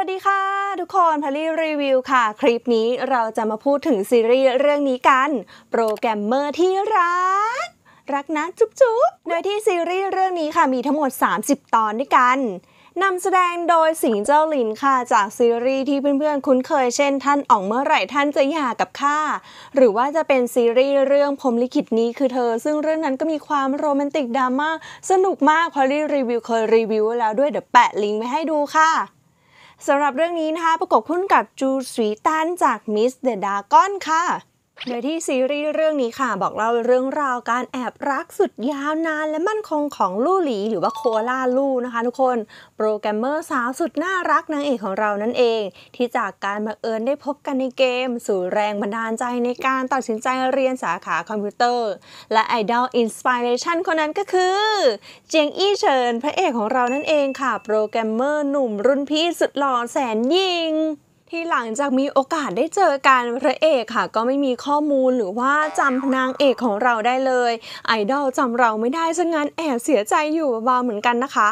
วัสดีค่ะทุกคนพารีรีวิวค่ะ คลิปนี้เราจะมาพูดถึงซีรีส์เรื่องนี้กัน โปรแกรมเมอร์ที่รักรักนะจุ๊บจุ๊บโดยที่ซีรีส์เรื่องนี้ค่ะมีทั้งหมด30 ตอนด้วยกันนำแสดงโดยสิงเจ้าหลินค่ะ จากซีรีส์ที่เพื่อนๆคุ้นเคยเช่นท่านอ๋องเมื่อไหร่ท่านจะหย่ากับข้าหรือว่าจะเป็นซีรีส์เรื่องพรมลิขิตนี้คือเธอซึ่งเรื่องนั้นก็มีความโรแมนติกดราม่าสนุกมากพอรีรีวิวเคยรีวิวแล้วด้วยเดี๋ยวแปะลิงก์ไว้ให้ดูค่ะสำหรับเรื่องนี้นะคะ ประกบคุ้นกับจูสวีตันจากมิสเดอะดากอนค่ะโดยที่ซีรีส์เรื่องนี้ค่ะบอกเล่าเรื่องราวการแอบรักสุดยาวนานและมั่นคงของลู่หลีหรือว่าโคล่าลู่นะคะทุกคน โปรแกรมเมอร์สาวสุดน่ารักนางเอกของเรานั่นเอง ที่จากการบังเอิญได้พบกันในเกม สู่แรงบันดาลใจในการตัดสินใจเรียนสาขาคอมพิวเตอร์ และ ไอดอลอินสปิเรชันคนนั้นก็คือ เจียงอี้เฉิน พระเอกของเรานั่นเองค่ะ โปรแกรมเมอร์หนุ่มรุ่นพี่สุดหล่อแสนยิงที่หลังจากมีโอกาสได้เจอกันพระเอกค่ะ ก็ไม่มีข้อมูลหรือว่าจำนางเอกของเราได้เลย ไอดอลจำเราไม่ได้ซะงั้น แอบเสียใจอยู่เบาเหมือนกันนะคะ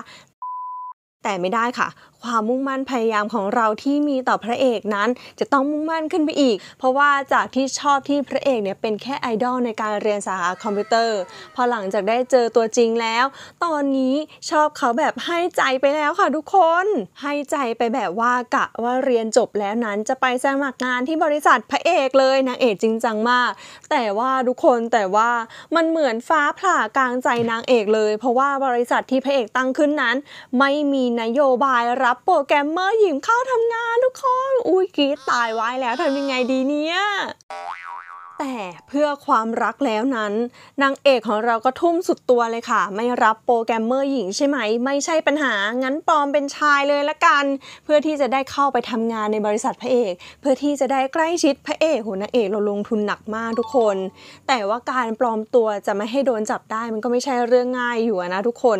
แต่ไม่ได้ค่ะความมุ่งมั่นพยายามของเราที่มีต่อพระเอกนั้น จะต้องมุ่งมั่นขึ้นไปอีก เพราะว่าจากที่ชอบที่พระเอกเนี่ยเป็นแค่ไอดอลในการเรียนสาขาคอมพิวเตอร์ พอหลังจากได้เจอตัวจริงแล้ว ตอนนี้ชอบเขาแบบให้ใจไปแล้วค่ะทุกคน ให้ใจไปแบบว่ากะว่าเรียนจบแล้วนั้น จะไปสมัครงานที่บริษัทพระเอกเลยนางเอกจริงจังมาก แต่ว่าทุกคนแต่ว่ามันเหมือนฟ้าผ่ากลางใจนางเอกเลย เพราะว่าบริษัทที่พระเอกตั้งขึ้นนั้น ไม่มีนโยบายรับับโปรแกรมเมอร์หญิงเข้าทำงานทุกคน อุ้ยกีตายวายแล้วทำยังไงดีเนี่ยแต่เพื่อความรักแล้วนั้นนางเอกของเราก็ทุ่มสุดตัวเลยค่ะ ไม่รับโปรแกรมเมอร์หญิงใช่ไหม ไม่ใช่ปัญหางั้นปลอมเป็นชายเลยละกัน เพื่อที่จะได้เข้าไปทำงานในบริษัทพระเอก เพื่อที่จะได้ใกล้ชิดพระเอกโหนางเอกเราลงทุนหนักมากทุกคน แต่ว่าการปลอมตัวจะไม่ให้โดนจับได้ มันก็ไม่ใช่เรื่องง่ายอยู่นะทุกคน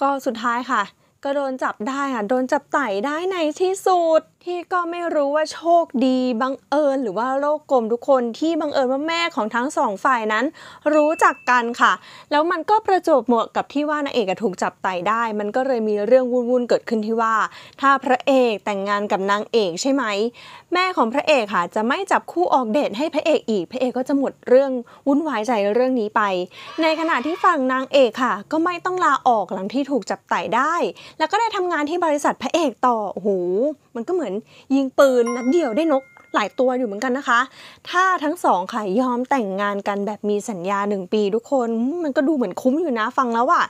ก็สุดท้ายค่ะก็โดนจับได้ค่ะ โดนจับไต่ได้ในที่สุดที่ก็ไม่รู้ว่าโชคดีบังเอิญ หรือว่าโลกกลมทุกคนที่บังเอิญว่าแม่ของทั้งสองฝ่ายนั้นรู้จักกันค่ะ แล้วมันก็ประจบเหมาะกับที่ว่า นางเอกถูกจับไต่ได้ มันก็เลยมีเรื่องวุ่นๆเกิดขึ้นที่ว่า ถ้าพระเอกแต่งงานกับนางเอกใช่ไหมแม่ของพระเอกค่ะจะไม่จับคู่ออกเดทให้พระเอกอีก พระเอกก็จะหมดเรื่องวุ่นวายใจเรื่องนี้ไป ในขณะที่ฝั่งนางเอกค่ะ ก็ไม่ต้องลาออกหลังที่ถูกจับไต่ได้ แล้วก็ได้ทำงานที่บริษัทพระเอกต่อโอ้โหมันก็เหมือนมือนยิงปืนนัดเดียวได้นกหลายตัวอยู่เหมือนกันนะคะ ถ้าทั้งสองค่ะยอมแต่งงานกันแบบมีสัญญา 1ปีทุกคนมันก็ดูเหมือนคุ้มอยู่นะฟังแล้วอะ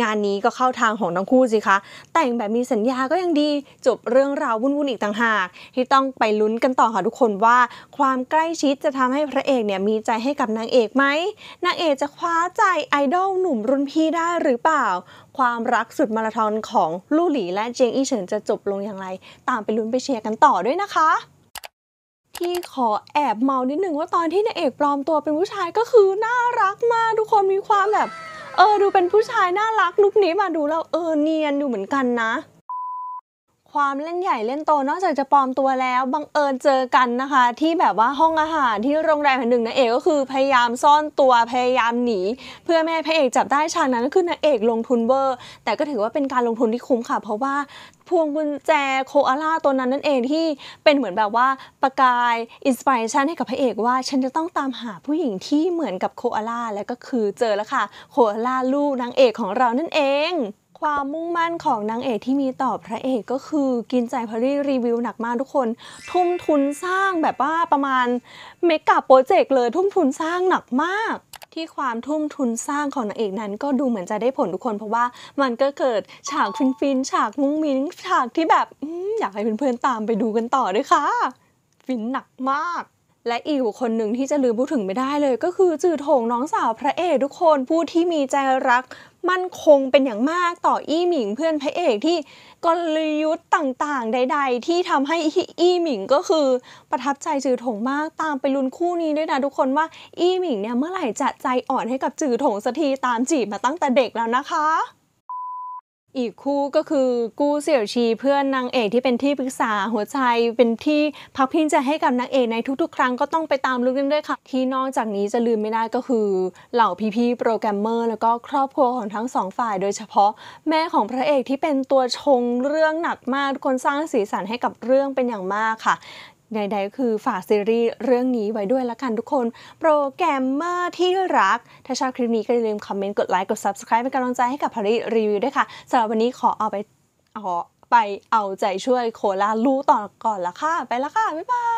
งานนี้ก็เข้าทางของทั้งคู่สิคะแต่งแบบมีสัญญาก็ยังดีจบเรื่องราววุ่นๆอีกต่างหาก ที่ต้องไปลุ้นกันต่อค่ะทุกคนว่า ความใกล้ชิดจะทำให้พระเอกเนี่ยมีใจให้กับนางเอกไหมนางเอกจะคว้าใจไอดอลหนุ่มรุ่นพี่ได้หรือเปล่า ความรักสุดมาราธอนของลู่หลีและเจียงอี้เฉินจะจบลงอย่างไร ตามไปลุ้นไปเชียร์กันต่อด้วยนะคะพี่ขอแอบเมานิดนึงว่าตอนที่นายเอกปลอมตัวเป็นผู้ชายก็คือน่ารักมาก ทุกคนมีความแบบ เออดูเป็นผู้ชายน่ารักลุกนี้มาดูแล้ว เออเนียนดูเหมือนกันนะความเล่นใหญ่เล่นโตนอกจากจะปลอมตัวแล้วบังเอิญเจอกันนะคะ ที่แบบว่าห้องอาหารที่โรงแรมแห่งหนึ่งนะเอกก็คือ พยายามซ่อนตัวพยายามหนี เพื่อแม่พระเอกจับได้ฉากนั้นก็คือนางเอกลงทุนเบอร์แต่ก็ถือว่าเป็นการลงทุนที่คุ้มค่ะเพราะว่าพวงกุญแจโคอาล่าตัวนั้นนั่นเองที่เป็นเหมือนแบบว่าประกายอินสปิเรชันให้กับพระเอกว่าฉันจะต้องตามหาผู้หญิงที่เหมือนกับโคอาล่าและก็คือเจอแล้วค่ะโคอาล่าลูกนางเอกของเรานั่นเองความมุ่งมั่นของนางเอกที่มีต่อพระเอกก็คือกินใจพารีรีวิวหนักมากทุกคน ทุ่มทุนสร้างแบบว่าประมาณเมกะโปรเจกต์เลย ทุ่มทุนสร้างหนักมาก ที่ความทุ่มทุนสร้างของนางเอกนั้น ก็ดูเหมือนจะได้ผลทุกคนเพราะว่ามันก็เกิดฉากฟินๆฉากมุ้งมิ้งฉากที่แบบอยากให้เพื่อนๆตามไปดูกันต่อด้วยค่ะ ฟินหนักมากและอีกบุคคลหนึ่งที่จะลืมพูดถึงไม่ได้เลย ก็คือจือถงน้องสาวพระเอกทุกคนผู้ที่มีใจรักมั่นคงเป็นอย่างมากต่ออี้หมิงเพื่อนพระเอกที่กลยุทธ์ต่างๆ ใดๆ ที่ทำให้อี้หมิงก็คือประทับใจจือถงมากตามไปลุ้นคู่นี้ด้วยนะทุกคนว่าอี้หมิง เนี่ยเมื่อไหร่จะใจอ่อนให้กับจือถงสักทีตามจีบมาตั้งแต่เด็กแล้วนะคะอีกคู่ก็คือกู้เสี่ยวชีเพื่อนนางเอกที่เป็นที่ปรึกษาหัวใจเป็นที่พักพิงใจให้กับนางเอกในทุกๆครั้งก็ต้องไปตามลุกนั้นด้วยค่ะ ที่นอกจากนี้จะลืมไม่ได้ก็คือเหล่าพี่ๆโปรแกรมเมอร์ แล้วก็ครอบครัวของทั้งสองฝ่าย โดยเฉพาะแม่ของพระเอกที่เป็นตัวชงเรื่องหนักมากคนสร้างสีสันให้กับเรื่องเป็นอย่างมากค่ะใดๆก็คือฝากซีรีส์เรื่องนี้ไว้ด้วยละกันทุกคน โปรแกรมเมอร์ที่รัก ถ้าชอบคลิปนี้ก็อย่าลืมคอมเมนต์กดไลค์กด Subscribe เป็นกำลังใจให้กับพารีรีวิวด้วยค่ะสำหรับวันนี้ขอเอาไปขอไปเอาใจช่วยโคลาลูต่อก่อนละค่ะ ไปละค่ะบ๊ายบาย